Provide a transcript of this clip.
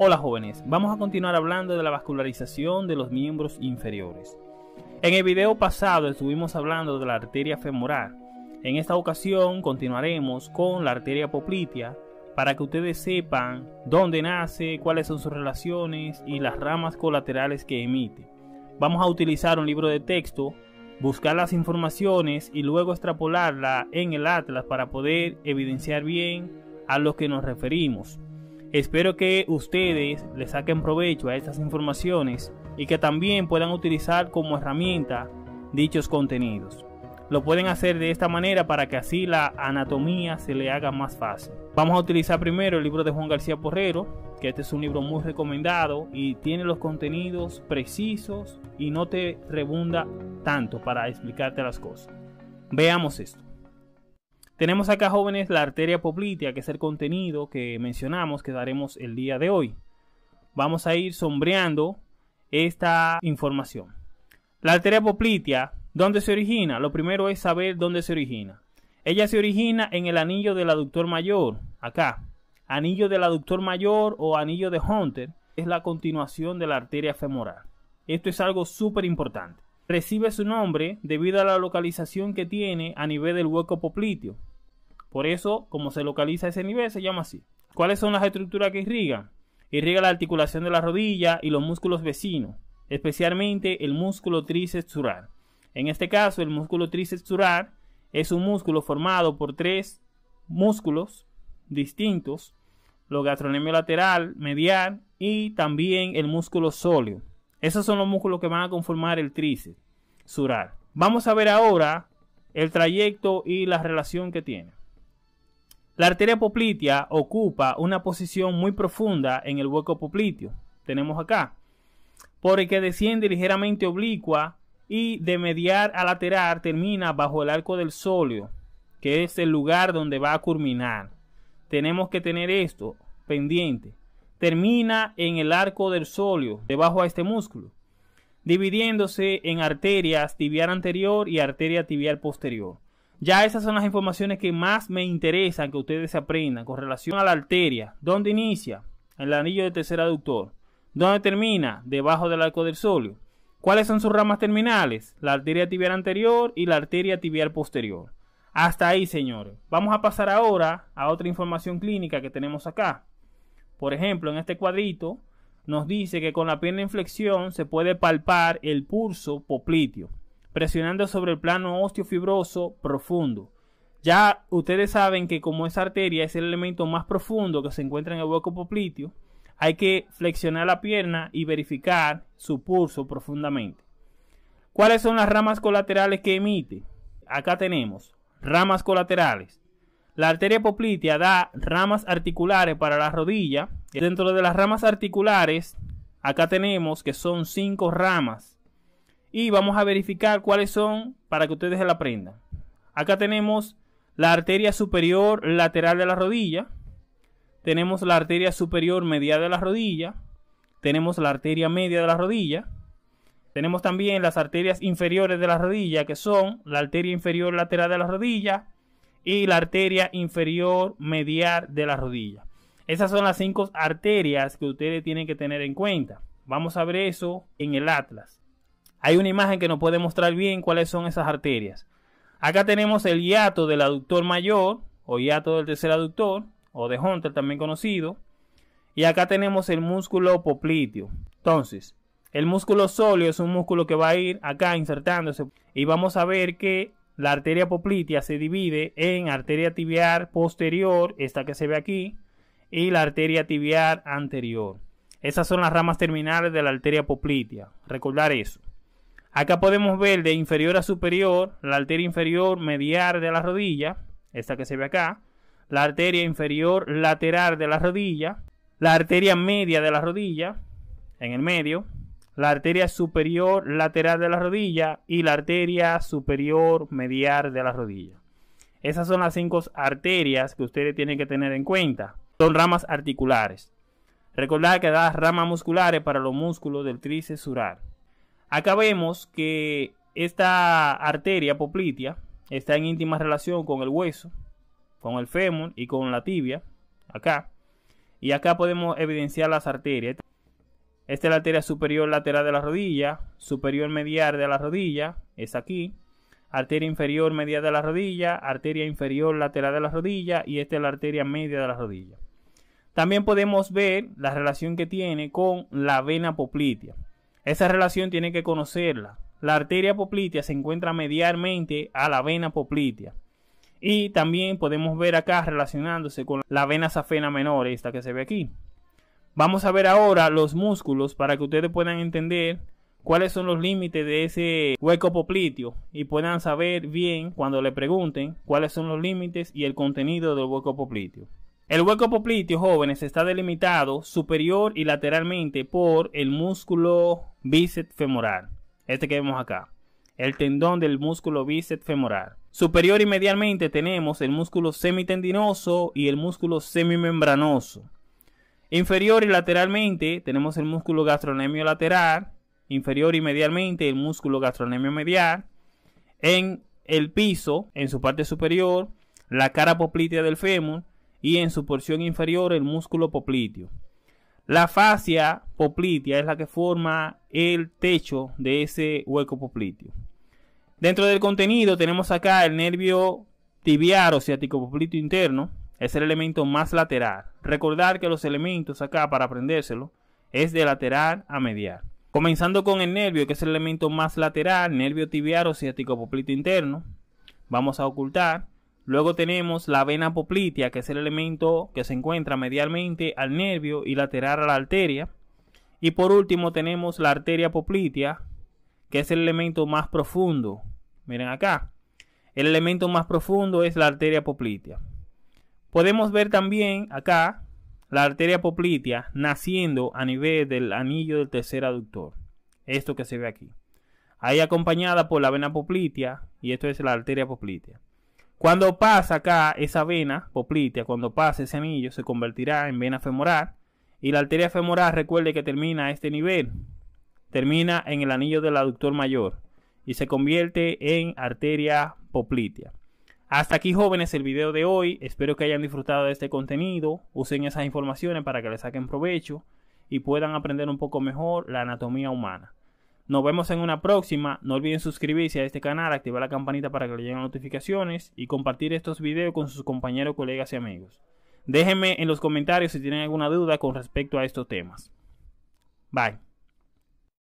Hola jóvenes, vamos a continuar hablando de la vascularización de los miembros inferiores. En el video pasado estuvimos hablando de la arteria femoral. En esta ocasión continuaremos con la arteria poplitea para que ustedes sepan dónde nace, cuáles son sus relaciones y las ramas colaterales que emite. Vamos a utilizar un libro de texto, buscar las informaciones y luego extrapolarla en el atlas para poder evidenciar bien a lo que nos referimos. Espero que ustedes le saquen provecho a estas informaciones y que también puedan utilizar como herramienta dichos contenidos. Lo pueden hacer de esta manera para que así la anatomía se le haga más fácil. Vamos a utilizar primero el libro de Juan García Porrero, que este es un libro muy recomendado y tiene los contenidos precisos y no te rebunda tanto para explicarte las cosas. Veamos esto. Tenemos acá, jóvenes, la arteria poplitea, que es el contenido que mencionamos, que daremos el día de hoy. Vamos a ir sombreando esta información. La arteria poplitea, ¿dónde se origina? Lo primero es saber dónde se origina. Ella se origina en el anillo del aductor mayor, acá. Anillo del aductor mayor o anillo de Hunter es la continuación de la arteria femoral. Esto es algo súper importante. Recibe su nombre debido a la localización que tiene a nivel del hueco popliteo. Por eso, como se localiza ese nivel, se llama así. ¿Cuáles son las estructuras que irrigan? Irriga la articulación de la rodilla y los músculos vecinos, especialmente el músculo tríceps sural. En este caso, el músculo tríceps sural es un músculo formado por tres músculos distintos, los gastrocnemio lateral, medial y también el músculo sóleo. Esos son los músculos que van a conformar el tríceps sural. Vamos a ver ahora el trayecto y la relación que tiene. La arteria poplitea ocupa una posición muy profunda en el hueco popliteo. Tenemos acá. Por que desciende ligeramente oblicua y de mediar a lateral termina bajo el arco del sóleo, que es el lugar donde va a culminar. Tenemos que tener esto pendiente. Termina en el arco del sóleo, debajo a este músculo, dividiéndose en arterias tibial anterior y arteria tibial posterior. Ya esas son las informaciones que más me interesan que ustedes aprendan con relación a la arteria. ¿Dónde inicia? En el anillo del tercer aductor. ¿Dónde termina? Debajo del arco del solio. ¿Cuáles son sus ramas terminales? La arteria tibial anterior y la arteria tibial posterior. Hasta ahí, señores. Vamos a pasar ahora a otra información clínica que tenemos acá. Por ejemplo, en este cuadrito nos dice que con la pierna en flexión se puede palpar el pulso popliteo presionando sobre el plano osteofibroso profundo. Ya ustedes saben que como esa arteria es el elemento más profundo que se encuentra en el hueco popliteo, hay que flexionar la pierna y verificar su pulso profundamente. ¿Cuáles son las ramas colaterales que emite? Acá tenemos ramas colaterales. La arteria poplitea da ramas articulares para la rodilla. Dentro de las ramas articulares, acá tenemos que son cinco ramas y vamos a verificar cuáles son para que ustedes la aprendan. Acá tenemos la arteria superior lateral de la rodilla, tenemos la arteria superior medial de la rodilla, tenemos la arteria media de la rodilla, tenemos también las arterias inferiores de la rodilla que son la arteria inferior lateral de la rodilla y la arteria inferior medial de la rodilla. Esas son las cinco arterias que ustedes tienen que tener en cuenta. Vamos a ver eso en el atlas. Hay una imagen que nos puede mostrar bien cuáles son esas arterias. Acá tenemos el hiato del aductor mayor o hiato del tercer aductor o de Hunter también conocido. Y acá tenemos el músculo popliteo. Entonces, el músculo sóleo es un músculo que va a ir acá insertándose y vamos a ver que la arteria poplitea se divide en arteria tibial posterior, esta que se ve aquí, y la arteria tibial anterior. Esas son las ramas terminales de la arteria poplitea. Recordar eso. Acá podemos ver de inferior a superior la arteria inferior medial de la rodilla, esta que se ve acá, la arteria inferior lateral de la rodilla, la arteria media de la rodilla, en el medio, la arteria superior lateral de la rodilla y la arteria superior medial de la rodilla. Esas son las cinco arterias que ustedes tienen que tener en cuenta. Son ramas articulares. Recordad que da ramas musculares para los músculos del tríceps sural. Acá vemos que esta arteria poplitea está en íntima relación con el hueso, con el fémur y con la tibia, acá. Y acá podemos evidenciar las arterias. Esta es la arteria superior lateral de la rodilla, superior medial de la rodilla, es aquí. Arteria inferior media de la rodilla, arteria inferior lateral de la rodilla y esta es la arteria media de la rodilla. También podemos ver la relación que tiene con la vena poplitea. Esa relación tiene que conocerla. La arteria poplitea se encuentra medialmente a la vena poplitea. Y también podemos ver acá relacionándose con la vena safena menor, esta que se ve aquí. Vamos a ver ahora los músculos para que ustedes puedan entender cuáles son los límites de ese hueco popliteo y puedan saber bien cuando le pregunten cuáles son los límites y el contenido del hueco popliteo. El hueco popliteo, jóvenes, está delimitado superior y lateralmente por el músculo bíceps femoral, este que vemos acá, el tendón del músculo bíceps femoral. Superior y medialmente tenemos el músculo semitendinoso y el músculo semimembranoso. Inferior y lateralmente tenemos el músculo gastronemio lateral, inferior y medialmente el músculo gastronemio medial. En el piso, en su parte superior, la cara poplitea del fémur y en su porción inferior el músculo popliteo. La fascia poplitea es la que forma el techo de ese hueco popliteo. Dentro del contenido tenemos acá el nervio tibiar o ciático popliteo interno, es el elemento más lateral. Recordar que los elementos acá para aprendérselo es de lateral a medial. Comenzando con el nervio, que es el elemento más lateral, nervio tibiar o ciático popliteo interno, vamos a ocultar Luego tenemos la vena poplitea, que es el elemento que se encuentra medialmente al nervio y lateral a la arteria. Y por último tenemos la arteria poplitea, que es el elemento más profundo. Miren acá. El elemento más profundo es la arteria poplitea. Podemos ver también acá la arteria poplitea naciendo a nivel del anillo del tercer aductor. Esto que se ve aquí. Ahí acompañada por la vena poplitea y esto es la arteria poplitea. Cuando pasa acá esa vena poplitea, cuando pasa ese anillo, se convertirá en vena femoral. Y la arteria femoral, recuerde que termina a este nivel. Termina en el anillo del aductor mayor y se convierte en arteria poplitea. Hasta aquí jóvenes el video de hoy. Espero que hayan disfrutado de este contenido. Usen esas informaciones para que le saquen provecho y puedan aprender un poco mejor la anatomía humana. Nos vemos en una próxima. No olviden suscribirse a este canal, activar la campanita para que le lleguen notificaciones y compartir estos videos con sus compañeros, colegas y amigos. Déjenme en los comentarios si tienen alguna duda con respecto a estos temas. Bye.